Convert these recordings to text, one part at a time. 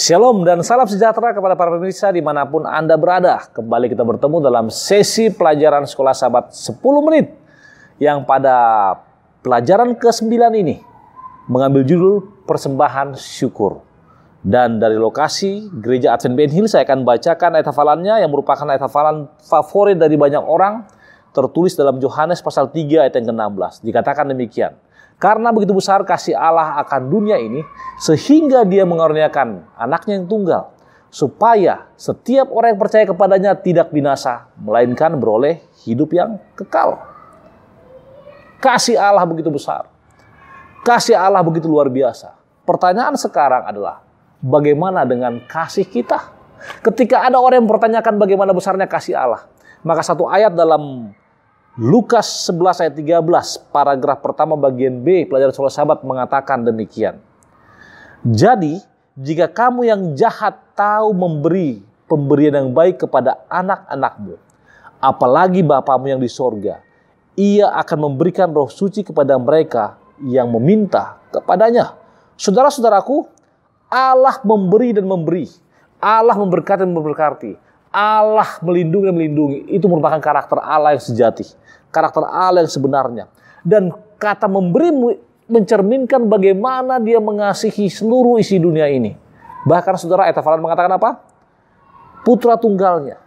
Shalom dan salam sejahtera kepada para pemirsa dimanapun Anda berada. Kembali kita bertemu dalam sesi pelajaran sekolah sahabat 10 menit. Yang pada pelajaran ke-9 ini mengambil judul Persembahan Syukur. Dan dari lokasi Gereja Advent Ben Hill saya akan bacakan ayat hafalannya yang merupakan ayat hafalan favorit dari banyak orang. Tertulis dalam Yohanes pasal 3 ayat yang ke-16. Dikatakan demikian. Karena begitu besar kasih Allah akan dunia ini, sehingga dia mengaruniakan anaknya yang tunggal, supaya setiap orang yang percaya kepadanya tidak binasa, melainkan beroleh hidup yang kekal. Kasih Allah begitu besar. Kasih Allah begitu luar biasa. Pertanyaan sekarang adalah, bagaimana dengan kasih kita? Ketika ada orang yang mempertanyakan bagaimana besarnya kasih Allah, maka satu ayat dalam Lukas 11 ayat 13, paragraf pertama bagian B, pelajaran sekolah sahabat mengatakan demikian. Jadi, jika kamu yang jahat tahu memberi pemberian yang baik kepada anak-anakmu, apalagi Bapamu yang di sorga, ia akan memberikan roh suci kepada mereka yang meminta kepadanya. Saudara-saudaraku, Allah memberi dan memberi. Allah memberkati dan memberkati. Allah melindungi dan melindungi itu merupakan karakter Allah yang sejati, karakter Allah yang sebenarnya. Dan kata memberi mencerminkan bagaimana dia mengasihi seluruh isi dunia ini. Bahkan saudara Etafalan mengatakan apa? Putra tunggalnya,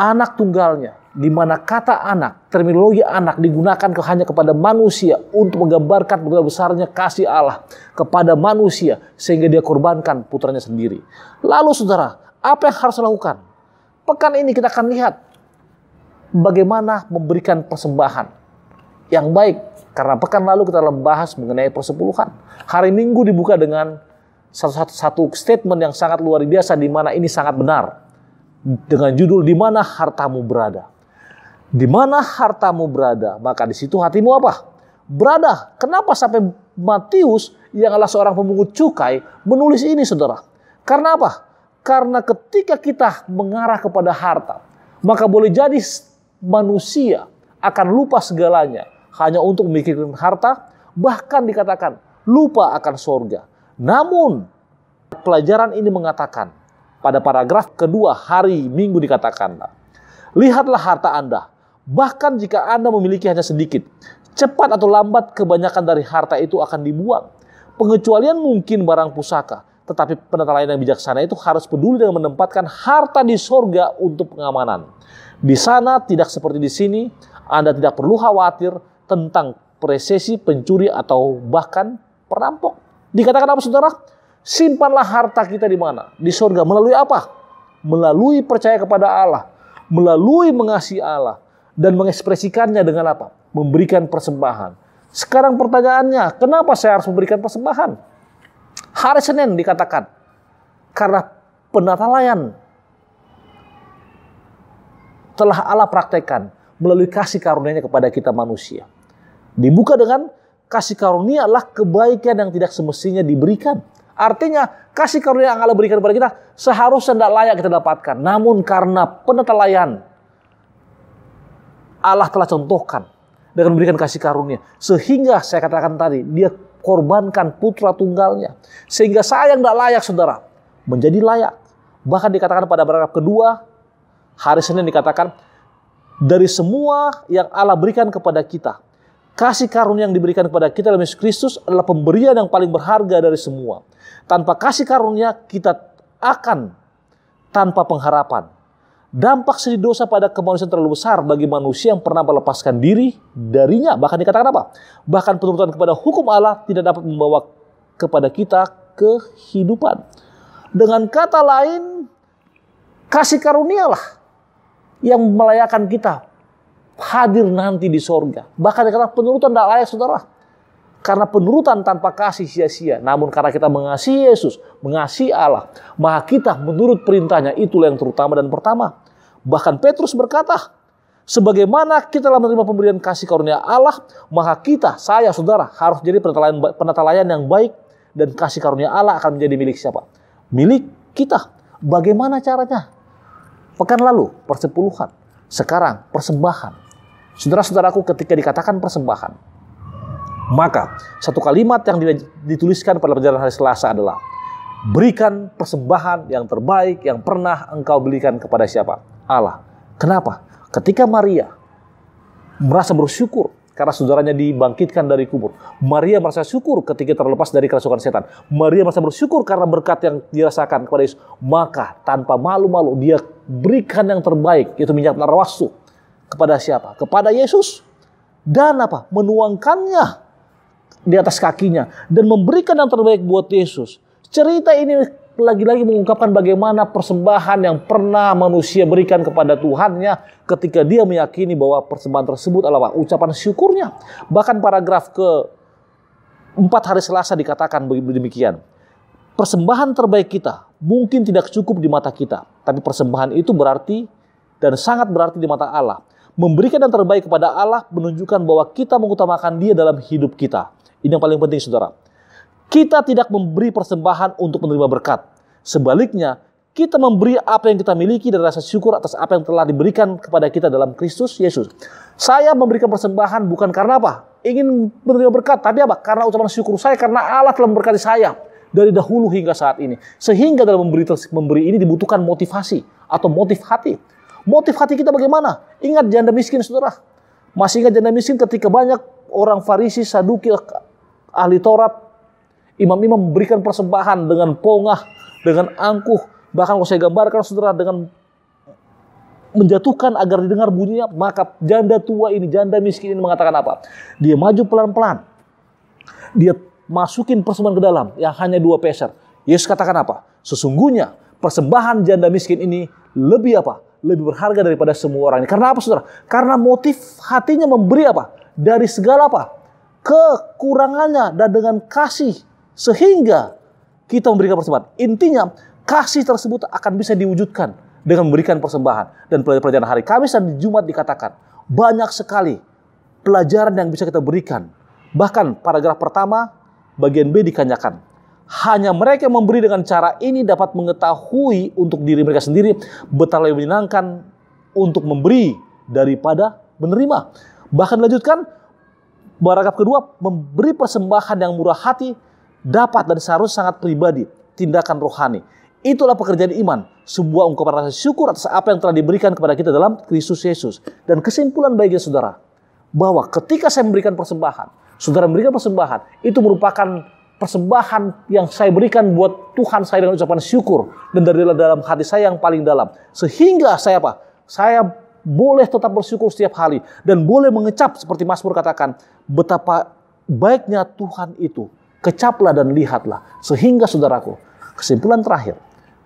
anak tunggalnya, di mana kata anak, terminologi anak digunakan ke hanya kepada manusia untuk menggambarkan betapa besarnya kasih Allah kepada manusia sehingga dia korbankan putranya sendiri. Lalu saudara, apa yang harus dilakukan? pekan ini kita akan lihat bagaimana memberikan persembahan yang baik. Karena pekan lalu kita telah membahas mengenai persepuluhan. Hari Minggu dibuka dengan satu, satu, satu statement yang sangat luar biasa di mana ini sangat benar. Dengan judul di mana hartamu berada. Di mana hartamu berada, maka di situ hatimu apa? Berada. Kenapa sampai Matius yang adalah seorang pemungut cukai menulis ini, Saudara? Karena apa? Karena ketika kita mengarah kepada harta, maka boleh jadi manusia akan lupa segalanya hanya untuk memikirkan harta, bahkan dikatakan lupa akan sorga. Namun, pelajaran ini mengatakan pada paragraf kedua hari Minggu dikatakan, lihatlah harta Anda, bahkan jika Anda memiliki hanya sedikit, cepat atau lambat kebanyakan dari harta itu akan dibuang. Pengecualian mungkin barang pusaka, tetapi penata lain yang bijaksana itu harus peduli dengan menempatkan harta di sorga untuk pengamanan. Di sana tidak seperti di sini, Anda tidak perlu khawatir tentang presesi pencuri atau bahkan perampok. Dikatakan apa saudara? Simpanlah harta kita di mana? Di sorga. Melalui apa? Melalui percaya kepada Allah. Melalui mengasihi Allah. Dan mengekspresikannya dengan apa? Memberikan persembahan. Sekarang pertanyaannya, kenapa saya harus memberikan persembahan? Hari Senin dikatakan karena penatalayan telah Allah praktekkan melalui kasih karunia-Nya kepada kita manusia. Dibuka dengan kasih karunia adalah kebaikan yang tidak semestinya diberikan. Artinya kasih karunia yang Allah berikan kepada kita seharusnya tidak layak kita dapatkan. Namun karena penatalayan Allah telah contohkan dengan memberikan kasih karunia. Sehingga saya katakan tadi, dia korbankan putra tunggalnya. Sehingga saya yang tidak layak saudara menjadi layak. Bahkan dikatakan pada berharap kedua, hari Senin dikatakan, dari semua yang Allah berikan kepada kita, kasih karunia yang diberikan kepada kita dalam Yesus Kristus adalah pemberian yang paling berharga dari semua. Tanpa kasih karunia, kita akan tanpa pengharapan. Dampak seri dosa pada kemanusiaan terlalu besar bagi manusia yang pernah melepaskan diri darinya. Bahkan dikatakan apa? Bahkan penurutan kepada hukum Allah tidak dapat membawa kepada kita kehidupan. Dengan kata lain, kasih karunia lah yang melayakan kita hadir nanti di sorga. Bahkan dikatakan penurutan tidak layak saudara. Karena penurutan tanpa kasih sia-sia. Namun karena kita mengasihi Yesus, mengasihi Allah, maka kita menurut perintahnya itulah yang terutama dan pertama. Bahkan Petrus berkata, sebagaimana kita telah menerima pemberian kasih karunia Allah, maka kita, saya, saudara, harus jadi penata layan yang baik dan kasih karunia Allah akan menjadi milik siapa? Milik kita. Bagaimana caranya? Pekan lalu persepuluhan, sekarang persembahan. Saudara-saudaraku ketika dikatakan persembahan, maka, satu kalimat yang dituliskan pada perjalanan hari Selasa adalah, berikan persembahan yang terbaik yang pernah engkau belikan kepada siapa? Allah. Kenapa? Ketika Maria merasa bersyukur karena saudaranya dibangkitkan dari kubur. Maria merasa syukur ketika terlepas dari kerasukan setan. Maria merasa bersyukur karena berkat yang dirasakan kepada Yesus. Maka tanpa malu-malu dia berikan yang terbaik, yaitu minyak narwastu. Kepada siapa? Kepada Yesus. Dan apa? Menuangkannya di atas kakinya dan memberikan yang terbaik buat Yesus. Cerita ini lagi-lagi mengungkapkan bagaimana persembahan yang pernah manusia berikan kepada Tuhannya ketika dia meyakini bahwa persembahan tersebut adalah ucapan syukurnya. Bahkan paragraf ke empat hari Selasa dikatakan demikian. Persembahan terbaik kita mungkin tidak cukup di mata kita, tapi persembahan itu berarti dan sangat berarti di mata Allah memberikan yang terbaik kepada Allah menunjukkan bahwa kita mengutamakan dia dalam hidup kita. Ini yang paling penting saudara. Kita tidak memberi persembahan untuk menerima berkat. Sebaliknya, kita memberi apa yang kita miliki dan rasa syukur atas apa yang telah diberikan kepada kita dalam Kristus Yesus. Saya memberikan persembahan bukan karena apa? Ingin menerima berkat, tapi apa? Karena ucapan syukur saya, karena Allah telah memberkati saya dari dahulu hingga saat ini. Sehingga dalam memberi, memberi ini dibutuhkan motivasi atau motif hati Motif hati kita bagaimana? Ingat janda miskin saudara. Masih ingat janda miskin ketika banyak orang Farisi, Saduki, ahli torat, imam-imam memberikan persembahan dengan pongah, dengan angkuh, bahkan kalau saya gambarkan saudara dengan menjatuhkan agar didengar bunyinya, maka janda tua ini, janda miskin ini mengatakan apa? Dia maju pelan-pelan. Dia masukin persembahan ke dalam yang hanya dua peser. Yesus katakan apa? Sesungguhnya persembahan janda miskin ini lebih apa? lebih berharga daripada semua orang ini. Karena apa saudara? Karena motif hatinya memberi apa? Dari segala apa? Kekurangannya dan dengan kasih sehingga kita memberikan persembahan. Intinya kasih tersebut akan bisa diwujudkan dengan memberikan persembahan. Dan pelajaran hari Kamis dan Jumat dikatakan banyak sekali pelajaran yang bisa kita berikan. Bahkan paragraf pertama bagian B dikanyakan hanya mereka yang memberi dengan cara ini dapat mengetahui untuk diri mereka sendiri betapa lebih menyenangkan untuk memberi daripada menerima. Bahkan lanjutkan barakat kedua memberi persembahan yang murah hati dapat dan seharusnya sangat pribadi, tindakan rohani. Itulah pekerjaan iman, sebuah ungkapan rasa syukur atas apa yang telah diberikan kepada kita dalam Kristus Yesus. Dan kesimpulan baiknya saudara, bahwa ketika saya memberikan persembahan, saudara memberikan persembahan, itu merupakan persembahan yang saya berikan buat Tuhan saya dengan ucapan syukur dan dari dalam hati saya yang paling dalam sehingga saya apa saya boleh tetap bersyukur setiap hari dan boleh mengecap seperti Mazmur katakan betapa baiknya Tuhan itu kecaplah dan lihatlah sehingga saudaraku kesimpulan terakhir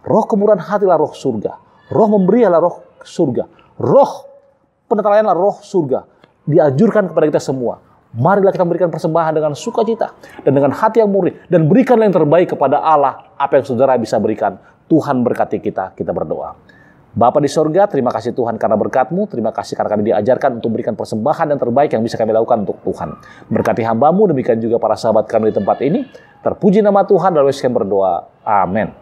roh kemurahan hatilah roh surga roh memberi memberilah roh surga roh penetalayanlah roh surga diajurkan kepada kita semua Marilah kita memberikan persembahan dengan sukacita dan dengan hati yang murni dan berikanlah yang terbaik kepada Allah apa yang saudara bisa berikan. Tuhan berkati kita, kita berdoa. Bapa di sorga, terima kasih Tuhan karena berkatmu, terima kasih karena kami diajarkan untuk memberikan persembahan dan terbaik yang bisa kami lakukan untuk Tuhan. Berkati hambamu, demikian juga para sahabat kami di tempat ini. Terpuji nama Tuhan, dan kami berdoa. Amin.